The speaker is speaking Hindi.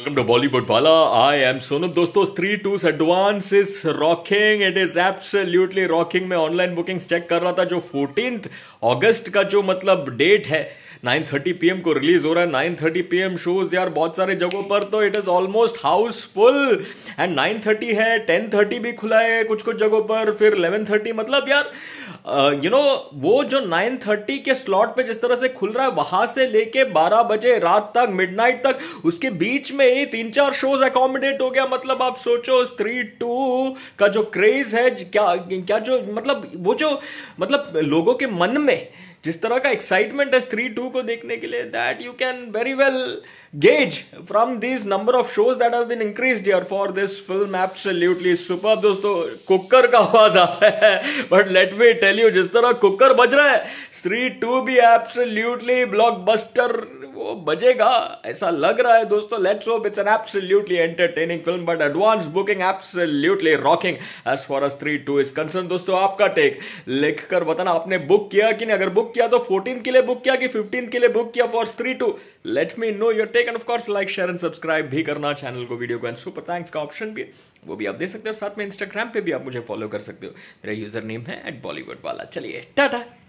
वेलकम टू बॉलीवुड वाला आई एम सोनम दोस्तों three two's advance is rocking it is absolutely rocking मैं ऑनलाइन बुकिंग्स चेक कर रहा था जो फोर्टीन अगस्त का जो मतलब डेट है नाइन थर्टी पी को रिलीज हो रहा है नाइन थर्टी पी शोज यार बहुत सारे जगहों पर तो it is almost house full and nine thirty है टेन थर्टी भी खुला है कुछ कुछ जगहों पर फिर इलेवन थर्टी मतलब यार you uh, no you know, वो जो नाइन थर्टी के स्लॉट पे जिस तरह से खुल रहा है वहां से लेके बारह बजे रात तक मिडनाइट तक उसके बीच में ही तीन चार शोज अकोमोडेट हो गया मतलब आप सोचो स्त्री टू का जो क्रेज है क्या क्या जो मतलब वो जो मतलब लोगों के मन में जिस तरह का एक्साइटमेंट है थ्री टू को देखने के लिए that you can very well gauge from this number of shows that have been increase here for this film absolutely super दोस्तों कुकर का आवाज आ रहा है but let me tell you जिस तरह कुकर बज रहा है स्त्री टू भी एब्सोल्युटली ब्लॉकबस्टर वो बजेगा ऐसा लग रहा है दोस्तों let's hope it's an absolutely entertaining film but advance booking absolutely rocking as for us three two is concern दोस्तों आपका टेक लिख कर बताना आपने बुक किया कि नहीं अगर बुक किया तो फोर्टीन के लिए बुक किया कि फिफ्टीन के लिए बुक किया for three two let me know your take and of course like share and subscribe भी करना चैनल को वीडियो को एंड सुपर थैंक्स का ऑप्शन भी वो भी आप दे सकते हो साथ में इंस्टाग्राम पे भी आप मुझे फॉलो कर सकते हो मेरा यूजर नेम है एट बॉलीवुड वाला चलिए टाटा